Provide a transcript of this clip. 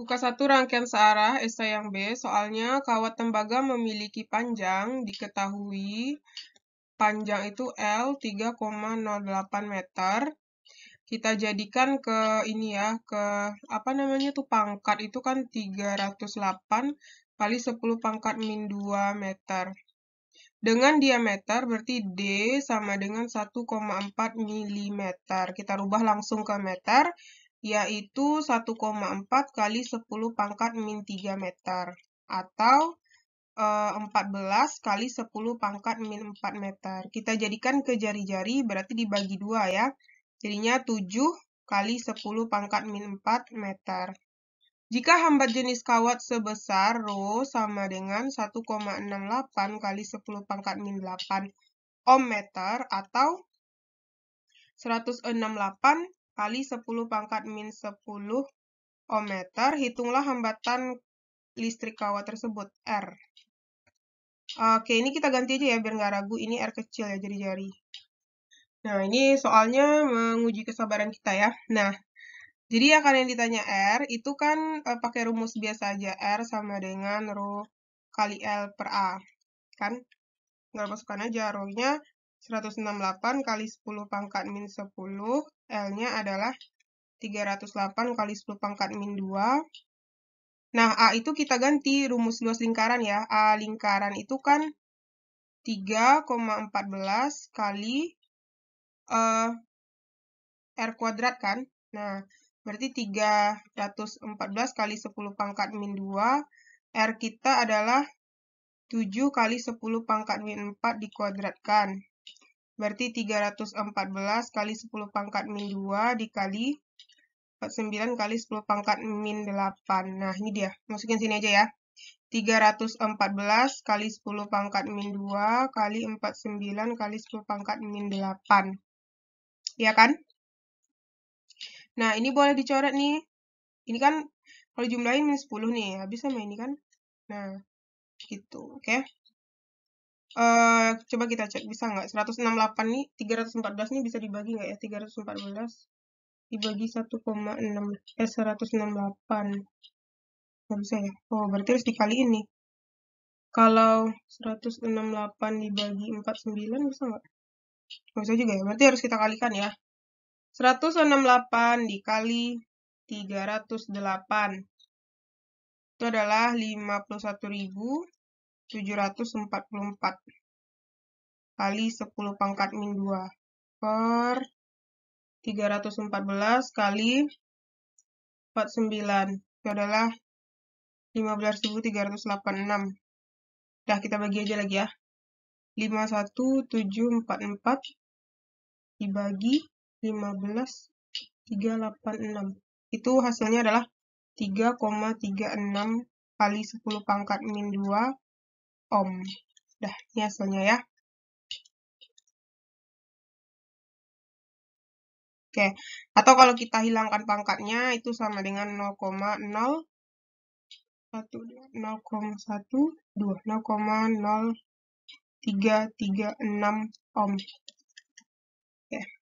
Buka satu rangkaian searah esai yang B, soalnya kawat tembaga memiliki panjang, diketahui panjang itu L 3,08 meter. Kita jadikan ke ini ya, ke apa namanya tuh pangkat itu kan 308 kali 10 pangkat min 2 meter. Dengan diameter berarti D sama dengan 1,4 mm. Kita rubah langsung ke meter yaitu 1,4 kali 10 pangkat min 3 meter atau e, eh, 14 kali 10 pangkat min 4 meter. Kita jadikan ke jari-jari berarti dibagi dua ya. Jadinya 7 kali 10 pangkat min 4 meter. Jika hambat jenis kawat sebesar rho sama dengan 1,68 kali 10 pangkat min 8 ohm meter atau 168 kali 10 pangkat min 10 ohm meter. hitunglah hambatan listrik kawat tersebut, R. Oke, ini kita ganti aja ya, biar nggak ragu. Ini R kecil ya, jari-jari. Nah, ini soalnya menguji kesabaran kita ya. Nah, jadi akan yang ditanya R, itu kan eh, pakai rumus biasa aja. R sama dengan Rho kali L per A. Kan? Nggak masukkan aja Rho-nya 168 kali 10 pangkat min 10, L-nya adalah 308 kali 10 pangkat min 2. Nah, A itu kita ganti rumus luas lingkaran ya. A lingkaran itu kan 3,14 kali uh, R kuadrat kan. Nah, berarti 314 kali 10 pangkat min 2. R kita adalah 7 kali 10 pangkat min 4 dikuadratkan. Berarti 314 kali 10 pangkat min 2 dikali 49 kali 10 pangkat min 8. Nah, ini dia. Masukin sini aja ya. 314 kali 10 pangkat min 2 kali 49 kali 10 pangkat min 8. Iya kan? Nah, ini boleh dicoret nih. Ini kan kalau jumlahin min 10 nih, habis sama ini kan. Nah, gitu. Oke. Okay uh, coba kita cek bisa nggak 168 nih 314 nih bisa dibagi nggak ya 314 dibagi 1,6 eh 168 nggak bisa ya oh berarti harus dikali ini kalau 168 dibagi 49 bisa nggak nggak bisa juga ya berarti harus kita kalikan ya 168 dikali 308 itu adalah 51.000 744 kali 10 pangkat min 2 per 314 kali 49 itu adalah 15.386 Dah kita bagi aja lagi ya 51744 dibagi 15386 itu hasilnya adalah 3,36 kali 10 pangkat min 2 ohm. Dah, ini hasilnya ya. Oke, atau kalau kita hilangkan pangkatnya itu sama dengan 0,0 0,12 0,0336 ohm. Oke.